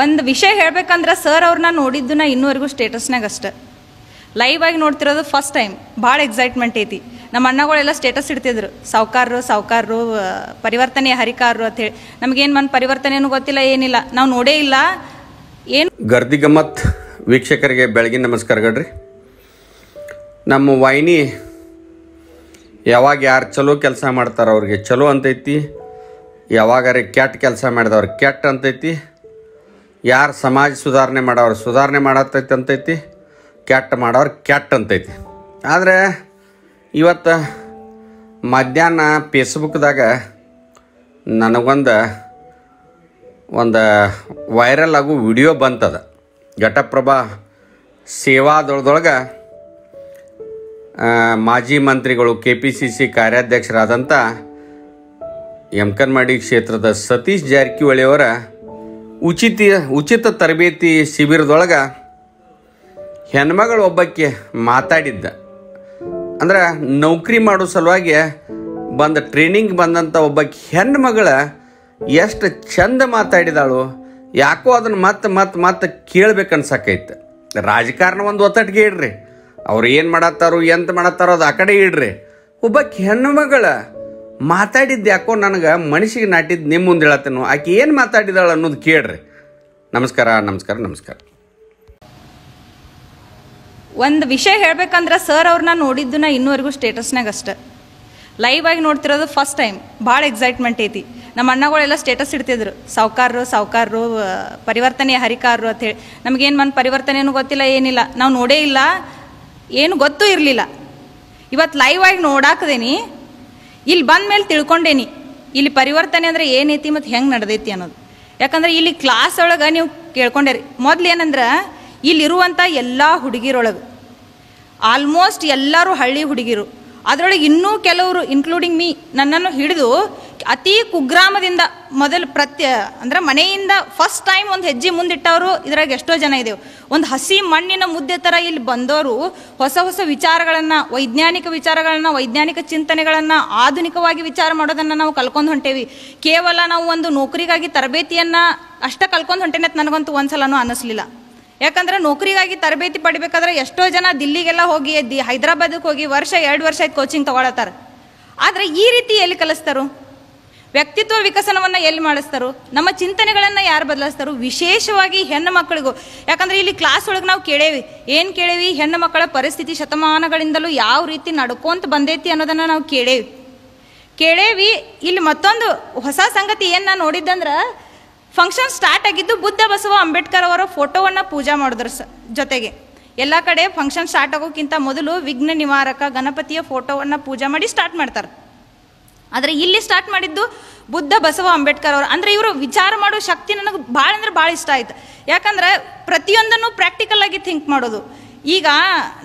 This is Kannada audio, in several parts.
ಒಂದು ವಿಷಯ ಹೇಳ್ಬೇಕಂದ್ರೆ ಸರ್ ಅವ್ರನ್ನ ನೋಡಿದ್ದನ್ನ ಇನ್ನೂವರೆಗೂ ಸ್ಟೇಟಸ್ನಾಗ ಅಷ್ಟೆ ಲೈವ್ ಆಗಿ ನೋಡ್ತಿರೋದು ಫಸ್ಟ್ ಟೈಮ್ ಭಾಳ ಎಕ್ಸೈಟ್ಮೆಂಟ್ ಐತಿ ನಮ್ಮ ಅಣ್ಣಗಳೆಲ್ಲ ಸ್ಟೇಟಸ್ ಇಡ್ತಿದ್ರು ಸಾವುಕಾರರು ಸಾವುಕಾರರು ಪರಿವರ್ತನೆ ಹರಿಕಾರರು ಅಂತ ಹೇಳಿ ನಮಗೇನು ಮನ್ ಪರಿವರ್ತನೆಯೂ ಗೊತ್ತಿಲ್ಲ ಏನಿಲ್ಲ ನಾವು ನೋಡೇ ಇಲ್ಲ ಏನು ಗರ್ದಿ ಗಮ್ಮತ್ ವೀಕ್ಷಕರಿಗೆ ಬೆಳಗಿನ ನಮಸ್ಕಾರಗಳ್ರಿ ನಮ್ಮ ವಾಹಿನಿ ಯಾವಾಗ ಯಾರು ಚಲೋ ಕೆಲಸ ಮಾಡ್ತಾರೋ ಅವ್ರಿಗೆ ಚಲೋ ಅಂತೈತಿ ಯಾವಾಗಾರೆ ಕೆಟ್ಟ ಕೆಲಸ ಮಾಡಿದವ್ರಿಗೆ ಕೆಟ್ಟ ಅಂತೈತಿ ಯಾರು ಸಮಾಜ ಸುಧಾರಣೆ ಮಾಡೋರು ಸುಧಾರಣೆ ಮಾಡತ್ತೈತಿ ಅಂತೈತಿ ಕೆಟ್ಟ ಮಾಡೋರು ಕೆಟ್ಟ ಅಂತೈತಿ ಆದರೆ ಇವತ್ತು ಮಧ್ಯಾಹ್ನ ಫೇಸ್ಬುಕ್ದಾಗ ನನಗೊಂದು ಒಂದು ವೈರಲ್ ಆಗು ವಿಡಿಯೋ ಬಂತದ ಘಟಪ್ರಭಾ ಸೇವಾದೊಳದೊಳಗೆ ಮಾಜಿ ಮಂತ್ರಿಗಳು ಕೆ ಪಿ ಸಿ ಸಿ ಕಾರ್ಯಾಧ್ಯಕ್ಷರಾದಂಥ ಎಂಕನ್ಮಡಿ ಕ್ಷೇತ್ರದ ಸತೀಶ್ ಜಾರಕಿಹೊಳಿಯವರ ಉಚಿತ ಉಚಿತ ತರಬೇತಿ ಶಿಬಿರದೊಳಗೆ ಹೆಣ್ಮಗಳು ಒಬ್ಬಕ್ಕೆ ಮಾತಾಡಿದ್ದ ಅಂದ್ರೆ ನೌಕರಿ ಮಾಡೋ ಸಲುವಾಗಿ ಬಂದ ಟ್ರೈನಿಂಗ್ ಬಂದಂಥ ಒಬ್ಬ ಹೆಣ್ಮಗಳ ಎಷ್ಟು ಚಂದ ಮಾತಾಡಿದಾಳು ಯಾಕೋ ಅದನ್ನು ಮತ್ತೆ ಮತ್ತೆ ಮತ್ತೆ ಕೇಳ್ಬೇಕನ್ಸಕೈತೆ ರಾಜಕಾರಣ ಒಂದು ಒತ್ತಟ್ಟಿಗೆ ಇಡ್ರಿ ಅವ್ರು ಏನು ಮಾಡತ್ತಾರೋ ಎಂತ ಮಾಡತ್ತಾರೋ ಅದು ಆ ಕಡೆ ಇಡ್ರಿ ಒಬ್ಬಕ್ಕೆ ಹೆಣ್ಮಗಳ ಮಾತಾಡಿದ್ದು ಯಾಕೋ ನನಗೆ ಮನುಷ್ಯಗೆ ನಾಟಿದ್ದು ನಿಮ್ಮ ಮುಂದೆ ಹೇಳತ್ತೇನೋ ಆಕೆ ಏನು ಮಾತಾಡಿದಾಳೆ ಅನ್ನೋದು ಕೇಳ್ರಿ ನಮಸ್ಕಾರ ನಮಸ್ಕಾರ ನಮಸ್ಕಾರ ಒಂದು ವಿಷಯ ಹೇಳ್ಬೇಕಂದ್ರೆ ಸರ್ ಅವ್ರನ್ನ ನೋಡಿದ್ದು ನಾ ಇನ್ನೂವರೆಗೂ ಸ್ಟೇಟಸ್ನಾಗ ಅಷ್ಟೆ ಲೈವ್ ಆಗಿ ನೋಡ್ತಿರೋದು ಫಸ್ಟ್ ಟೈಮ್ ಭಾಳ ಎಕ್ಸೈಟ್ಮೆಂಟ್ ಐತಿ ನಮ್ಮ ಅಣ್ಣಗಳೆಲ್ಲ ಸ್ಟೇಟಸ್ ಇಡ್ತಿದ್ರು ಸಾವುಕಾರರು ಸಾವುಕಾರರು ಪರಿವರ್ತನೆ ಹರಿಕಾರರು ಅಂತೇಳಿ ನಮಗೇನು ಮನ್ ಪರಿವರ್ತನೆಯೂ ಗೊತ್ತಿಲ್ಲ ಏನಿಲ್ಲ ನಾವು ನೋಡೇ ಇಲ್ಲ ಏನು ಗೊತ್ತೂ ಇರಲಿಲ್ಲ ಇವತ್ತು ಲೈವ್ ಆಗಿ ನೋಡಾಕ್ದೇನಿ ಇಲ್ಲಿ ಬಂದ ಮೇಲೆ ತಿಳ್ಕೊಂಡೇನಿ ಇಲ್ಲಿ ಪರಿವರ್ತನೆ ಅಂದರೆ ಏನೈತಿ ಮತ್ತು ಹೆಂಗೆ ನಡೆದೈತಿ ಅನ್ನೋದು ಯಾಕಂದ್ರೆ ಇಲ್ಲಿ ಕ್ಲಾಸ್ ಒಳಗೆ ನೀವು ಕೇಳ್ಕೊಂಡೇರಿ ಮೊದಲು ಏನಂದ್ರೆ ಇಲ್ಲಿರುವಂಥ ಎಲ್ಲ ಹುಡುಗಿರೊಳಗೆ ಆಲ್ಮೋಸ್ಟ್ ಎಲ್ಲರೂ ಹಳ್ಳಿ ಹುಡುಗಿರು ಅದರೊಳಗೆ ಇನ್ನೂ ಕೆಲವರು ಇನ್ಕ್ಲೂಡಿಂಗ್ ಮೀ ನನ್ನನ್ನು ಹಿಡಿದು ಅತಿ ಕುಗ್ರಾಮದಿಂದ ಮೊದಲು ಪ್ರತ್ಯ ಅಂದ್ರೆ ಮನೆಯಿಂದ ಫಸ್ಟ್ ಟೈಮ್ ಒಂದು ಹೆಜ್ಜೆ ಮುಂದಿಟ್ಟವರು ಇದ್ರಾಗ ಎಷ್ಟೋ ಜನ ಇದ್ದೇವೆ ಒಂದು ಹಸಿ ಮಣ್ಣಿನ ಮುದ್ದೆ ಥರ ಇಲ್ಲಿ ಬಂದವರು ಹೊಸ ಹೊಸ ವಿಚಾರಗಳನ್ನು ವೈಜ್ಞಾನಿಕ ವಿಚಾರಗಳನ್ನು ವೈಜ್ಞಾನಿಕ ಚಿಂತನೆಗಳನ್ನು ಆಧುನಿಕವಾಗಿ ವಿಚಾರ ಮಾಡೋದನ್ನು ನಾವು ಕಲ್ಕೊಂಡು ಹೊಂಟೇವಿ ಕೇವಲ ನಾವು ಒಂದು ನೌಕರಿಗಾಗಿ ತರಬೇತಿಯನ್ನು ಅಷ್ಟೇ ಕಲ್ಕೊಂಡು ಹೊಂಟೇನೆ ಅಂತ ನನಗಂತೂ ಒಂದ್ಸಲನೂ ಅನ್ನಿಸ್ಲಿಲ್ಲ ಯಾಕಂದ್ರೆ ನೌಕರಿಗಾಗಿ ತರಬೇತಿ ಪಡಿಬೇಕಾದ್ರೆ ಎಷ್ಟೋ ಜನ ದಿಲ್ಲಿಗೆಲ್ಲ ಹೋಗಿ ಎದ್ದು ಹೈದರಾಬಾದಕ್ಕೆ ಹೋಗಿ ವರ್ಷ ಎರಡು ವರ್ಷ ಆಯ್ತು ಕೋಚಿಂಗ್ ತೊಗೊಳತ್ತಾರೆ ಆದರೆ ಈ ರೀತಿ ಎಲ್ಲಿ ಕಲಿಸ್ತಾರೋ ವ್ಯಕ್ತಿತ್ವ ವಿಕಸನವನ್ನು ಎಲ್ಲಿ ಮಾಡಿಸ್ತಾರೋ ನಮ್ಮ ಚಿಂತನೆಗಳನ್ನು ಯಾರು ಬದಲಾಯಿಸ್ತಾರೋ ವಿಶೇಷವಾಗಿ ಹೆಣ್ಣು ಮಕ್ಕಳಿಗೂ ಯಾಕಂದ್ರೆ ಇಲ್ಲಿ ಕ್ಲಾಸ್ ಒಳಗೆ ನಾವು ಕೇಳೇವಿ ಏನು ಕೇಳೇವಿ ಹೆಣ್ಣು ಮಕ್ಕಳ ಪರಿಸ್ಥಿತಿ ಶತಮಾನಗಳಿಂದಲೂ ಯಾವ ರೀತಿ ನಡ್ಕೊಂತ ಬಂದೈತಿ ಅನ್ನೋದನ್ನು ನಾವು ಕೇಳೇವಿ ಕೇಳೇವಿ ಇಲ್ಲಿ ಮತ್ತೊಂದು ಹೊಸ ಸಂಗತಿ ಏನು ನಾನು ನೋಡಿದ್ದಂದ್ರೆ ಫಂಕ್ಷನ್ ಸ್ಟಾರ್ಟ್ ಆಗಿದ್ದು ಬುದ್ಧ ಬಸವ ಅಂಬೇಡ್ಕರ್ ಅವರ ಫೋಟೋವನ್ನು ಪೂಜಾ ಮಾಡಿದ್ರ ಜೊತೆಗೆ ಎಲ್ಲ ಕಡೆ ಫಂಕ್ಷನ್ ಸ್ಟಾರ್ಟ್ ಆಗೋಕ್ಕಿಂತ ಮೊದಲು ವಿಘ್ನ ನಿವಾರಕ ಗಣಪತಿಯ ಫೋಟೋವನ್ನು ಪೂಜೆ ಮಾಡಿ ಸ್ಟಾರ್ಟ್ ಮಾಡ್ತಾರೆ ಆದರೆ ಇಲ್ಲಿ ಸ್ಟಾರ್ಟ್ ಮಾಡಿದ್ದು ಬುದ್ಧ ಬಸವ ಅಂಬೇಡ್ಕರ್ ಅವರು ಅಂದರೆ ಇವರು ವಿಚಾರ ಮಾಡೋ ಶಕ್ತಿ ನನಗೆ ಭಾಳ ಅಂದ್ರೆ ಭಾಳ ಇಷ್ಟ ಆಯ್ತು ಯಾಕಂದ್ರೆ ಪ್ರತಿಯೊಂದನ್ನು ಪ್ರಾಕ್ಟಿಕಲ್ ಆಗಿ ಥಿಂಕ್ ಮಾಡೋದು ಈಗ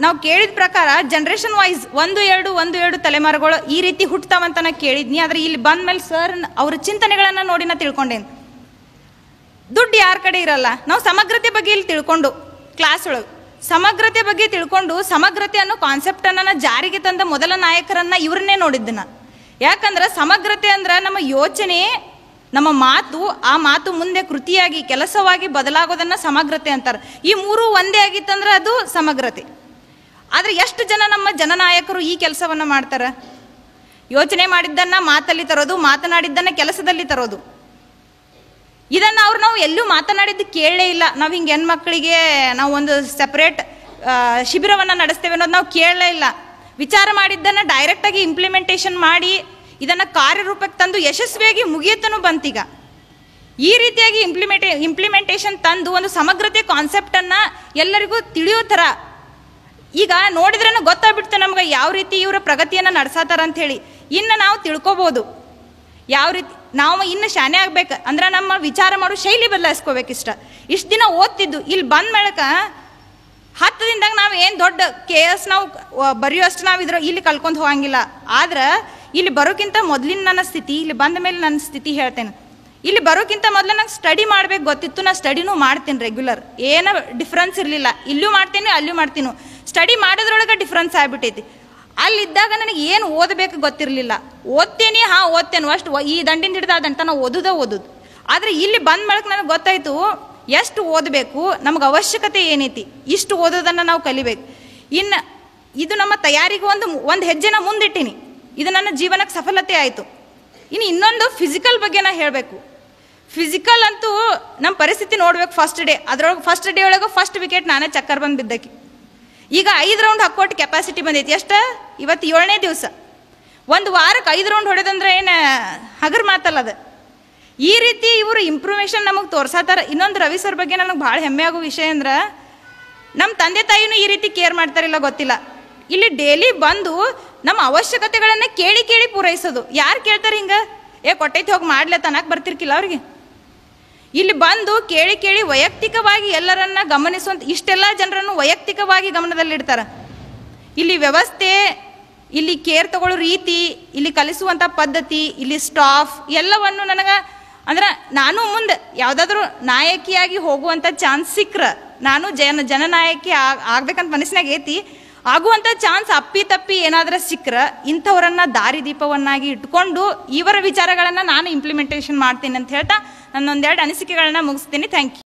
ನಾವು ಕೇಳಿದ ಪ್ರಕಾರ ಜನ್ರೇಷನ್ ವೈಸ್ ಒಂದು ಎರಡು ಒಂದು ಎರಡು ತಲೆಮಾರುಗಳು ಈ ರೀತಿ ಹುಟ್ಟತಾವಂತ ನಾ ಕೇಳಿದ್ನಿ ಆದರೆ ಇಲ್ಲಿ ಬಂದ ಮೇಲೆ ಸರ್ ಅವ್ರ ಚಿಂತನೆಗಳನ್ನು ನೋಡಿ ನಾ ತಿಳ್ಕೊಂಡೇನು ದುಡ್ಡು ಯಾರ ಕಡೆ ಇರಲ್ಲ ನಾವು ಸಮಗ್ರತೆ ಬಗ್ಗೆ ಇಲ್ಲಿ ತಿಳ್ಕೊಂಡು ಕ್ಲಾಸ್ ಒಳಗೆ ಸಮಗ್ರತೆ ಬಗ್ಗೆ ತಿಳ್ಕೊಂಡು ಸಮಗ್ರತೆ ಅನ್ನೋ ಕಾನ್ಸೆಪ್ಟನ್ನು ಜಾರಿಗೆ ತಂದ ಮೊದಲ ನಾಯಕರನ್ನು ಇವ್ರನ್ನೇ ನೋಡಿದ್ದೆ ನಾನು ಯಾಕಂದ್ರೆ ಸಮಗ್ರತೆ ಅಂದ್ರೆ ನಮ್ಮ ಯೋಚನೆ ನಮ್ಮ ಮಾತು ಆ ಮಾತು ಮುಂದೆ ಕೃತಿಯಾಗಿ ಕೆಲಸವಾಗಿ ಬದಲಾಗೋದನ್ನು ಸಮಗ್ರತೆ ಅಂತಾರೆ ಈ ಮೂರು ಒಂದೇ ಆಗಿತ್ತಂದ್ರೆ ಅದು ಸಮಗ್ರತೆ ಆದರೆ ಎಷ್ಟು ಜನ ನಮ್ಮ ಜನನಾಯಕರು ಈ ಕೆಲಸವನ್ನು ಮಾಡ್ತಾರೆ ಯೋಚನೆ ಮಾಡಿದ್ದನ್ನು ಮಾತಲ್ಲಿ ತರೋದು ಮಾತನಾಡಿದ್ದನ್ನು ಕೆಲಸದಲ್ಲಿ ತರೋದು ಇದನ್ನು ಅವ್ರು ನಾವು ಎಲ್ಲೂ ಮಾತನಾಡಿದ್ದು ಕೇಳಲೇ ಇಲ್ಲ ನಾವು ಹಿಂಗೆ ಹೆಣ್ಮಕ್ಳಿಗೆ ನಾವು ಒಂದು ಸಪ್ರೇಟ್ ಶಿಬಿರವನ್ನು ನಡೆಸ್ತೇವೆ ಅನ್ನೋದು ನಾವು ಕೇಳಲೇ ಇಲ್ಲ ವಿಚಾರ ಮಾಡಿದ್ದನ್ನು ಡೈರೆಕ್ಟಾಗಿ ಇಂಪ್ಲಿಮೆಂಟೇಷನ್ ಮಾಡಿ ಇದನ್ನು ಕಾರ್ಯರೂಪಕ್ಕೆ ತಂದು ಯಶಸ್ವಿಯಾಗಿ ಮುಗಿಯುತ್ತನೂ ಬಂತೀಗ ಈ ರೀತಿಯಾಗಿ ಇಂಪ್ಲಿಮೆಂಟೇ ಇಂಪ್ಲಿಮೆಂಟೇಷನ್ ತಂದು ಒಂದು ಸಮಗ್ರತೆ ಕಾನ್ಸೆಪ್ಟನ್ನು ಎಲ್ಲರಿಗೂ ತಿಳಿಯೋ ಥರ ಈಗ ನೋಡಿದ್ರೂ ಗೊತ್ತಾಗ್ಬಿಡ್ತು ನಮ್ಗೆ ಯಾವ ರೀತಿ ಇವರ ಪ್ರಗತಿಯನ್ನು ನಡೆಸಾತಾರ ಅಂತ ಹೇಳಿ ಇನ್ನು ನಾವು ತಿಳ್ಕೊಬೋದು ಯಾವ ರೀತಿ ನಾವು ಇನ್ನು ಶಾನೆ ಆಗ್ಬೇಕು ಅಂದ್ರೆ ನಮ್ಮ ವಿಚಾರ ಮಾಡೋ ಶೈಲಿ ಬದಲಾಯಿಸ್ಕೋಬೇಕಿಷ್ಟ ಇಷ್ಟು ದಿನ ಓದ್ತಿದ್ದು ಇಲ್ಲಿ ಬಂದ ಹತ್ತು ದಿನದಾಗ ನಾವು ಏನು ದೊಡ್ಡ ಕೆ ಎಸ್ ನಾವು ಬರೆಯುವಷ್ಟು ನಾವು ಇದ್ರ ಇಲ್ಲಿ ಕಲ್ಕೊಂಡು ಹೋಗಂಗಿಲ್ಲ ಆದ್ರೆ ಇಲ್ಲಿ ಬರೋಕ್ಕಿಂತ ಮೊದಲಿನ ನನ್ನ ಸ್ಥಿತಿ ಇಲ್ಲಿ ಬಂದ ಮೇಲೆ ನನ್ನ ಸ್ಥಿತಿ ಹೇಳ್ತೇನೆ ಇಲ್ಲಿ ಬರೋಕ್ಕಿಂತ ಮೊದಲು ನಂಗೆ ಸ್ಟಡಿ ಮಾಡ್ಬೇಕು ಗೊತ್ತಿತ್ತು ನಾನು ಸ್ಟಡಿನೂ ಮಾಡ್ತೀನಿ ರೆಗ್ಯುಲರ್ ಏನೋ ಡಿಫ್ರೆನ್ಸ್ ಇರಲಿಲ್ಲ ಇಲ್ಲೂ ಮಾಡ್ತೀನಿ ಅಲ್ಲೂ ಮಾಡ್ತೀನಿ ಸ್ಟಡಿ ಮಾಡೋದ್ರೊಳಗೆ ಡಿಫ್ರೆನ್ಸ್ ಆಗಿಬಿಟ್ಟೈತಿ ಅಲ್ಲಿದ್ದಾಗ ನನಗೆ ಏನು ಓದಬೇಕು ಗೊತ್ತಿರಲಿಲ್ಲ ಓದ್ತೇನೆ ಹಾಂ ಓದ್ತೇನೆ ಅಷ್ಟು ಈ ದಂಡಿನ ಹಿಡಿದು ಅದಂತ ನಾವು ಓದೋದೇ ಓದೋದು ಆದರೆ ಇಲ್ಲಿ ಬಂದ ಮಳಕ್ಕೆ ನನಗೆ ಗೊತ್ತಾಯಿತು ಎಷ್ಟು ಓದಬೇಕು ನಮ್ಗೆ ಅವಶ್ಯಕತೆ ಏನೈತಿ ಇಷ್ಟು ಓದೋದನ್ನು ನಾವು ಕಲಿಬೇಕು ಇನ್ನು ಇದು ನಮ್ಮ ತಯಾರಿಗೆ ಒಂದು ಒಂದು ಹೆಜ್ಜೆನ ಮುಂದಿಟ್ಟಿನಿ ಇದು ನನ್ನ ಜೀವನಕ್ಕೆ ಸಫಲತೆ ಆಯಿತು ಇನ್ನು ಇನ್ನೊಂದು ಫಿಸಿಕಲ್ ಬಗ್ಗೆ ನಾ ಹೇಳಬೇಕು ಫಿಸಿಕಲ್ ಅಂತೂ ನಮ್ಮ ಪರಿಸ್ಥಿತಿ ನೋಡ್ಬೇಕು ಫಸ್ಟ್ ಡೇ ಅದ್ರೊಳಗೆ ಫಸ್ಟ್ ಡೇ ಒಳಗೆ ಫಸ್ಟ್ ವಿಕೆಟ್ ನಾನೇ ಚಕ್ಕರ್ ಬಂದು ಬಿದ್ದಕ್ಕೆ ಈಗ ಐದು ರೌಂಡ್ ಹಾಕ್ಕೊಟ್ಟು ಕೆಪಾಸಿಟಿ ಬಂದೈತಿ ಎಷ್ಟು ಇವತ್ತು ಏಳನೇ ದಿವಸ ಒಂದು ವಾರಕ್ಕೆ ಐದು ರೌಂಡ್ ಹೊಡೆದಂದ್ರೆ ಏನು ಹಗರ್ ಮಾತಲ್ಲ ಅದು ಈ ರೀತಿ ಇವರು ಇಂಪ್ರೂವೇಷನ್ ನಮಗೆ ತೋರ್ಸತ್ತಾರೆ ಇನ್ನೊಂದು ರವಿ ಸರ್ ಬಗ್ಗೆ ನನಗೆ ಭಾಳ ಹೆಮ್ಮೆ ಆಗೋ ವಿಷಯ ಅಂದ್ರೆ ನಮ್ಮ ತಂದೆ ತಾಯಿನೂ ಈ ರೀತಿ ಕೇರ್ ಮಾಡ್ತಾರಿಲ್ಲ ಗೊತ್ತಿಲ್ಲ ಇಲ್ಲಿ ಡೈಲಿ ಬಂದು ನಮ್ಮ ಅವಶ್ಯಕತೆಗಳನ್ನು ಕೇಳಿ ಕೇಳಿ ಪೂರೈಸೋದು ಯಾರು ಕೇಳ್ತಾರೆ ಹಿಂಗೆ ಏ ಕೊಟ್ಟೈತಿ ಹೋಗಿ ಮಾಡ್ಲೇ ತನಕ ಬರ್ತಿರ್ಕಿಲ್ಲ ಅವ್ರಿಗೆ ಇಲ್ಲಿ ಬಂದು ಕೇಳಿ ಕೇಳಿ ವೈಯಕ್ತಿಕವಾಗಿ ಎಲ್ಲರನ್ನ ಗಮನಿಸುವಂಥ ಇಷ್ಟೆಲ್ಲ ಜನರನ್ನು ವೈಯಕ್ತಿಕವಾಗಿ ಗಮನದಲ್ಲಿಡ್ತಾರೆ ಇಲ್ಲಿ ವ್ಯವಸ್ಥೆ ಇಲ್ಲಿ ಕೇರ್ ತಗೊಳ್ಳೋ ರೀತಿ ಇಲ್ಲಿ ಕಲಿಸುವಂಥ ಪದ್ಧತಿ ಇಲ್ಲಿ ಸ್ಟಾಫ್ ಎಲ್ಲವನ್ನು ನನಗೆ ಅಂದ್ರೆ ನಾನು ಮುಂದೆ ಯಾವುದಾದ್ರೂ ನಾಯಕಿಯಾಗಿ ಹೋಗುವಂಥ ಚಾನ್ಸ್ ಸಿಕ್ಕರೆ ನಾನು ಜನ ಜನನಾಯಕಿ ಆಗ್ ಆಗ್ಬೇಕಂತ ಮನಸ್ಸಿನಾಗ ಐತಿ ಆಗುವಂಥ ಚಾನ್ಸ್ ಅಪ್ಪಿ ತಪ್ಪಿ ಏನಾದರೂ ಸಿಕ್ಕರೆ ದಾರಿ ದಾರಿದೀಪವನ್ನಾಗಿ ಇಟ್ಕೊಂಡು ಇವರ ವಿಚಾರಗಳನ್ನು ನಾನು ಇಂಪ್ಲಿಮೆಂಟೇಷನ್ ಮಾಡ್ತೀನಿ ಅಂತ ಹೇಳ್ತಾ ನನ್ನೊಂದೆರಡು ಅನಿಸಿಕೆಗಳನ್ನ ಮುಗಿಸ್ತೀನಿ ಥ್ಯಾಂಕ್ ಯು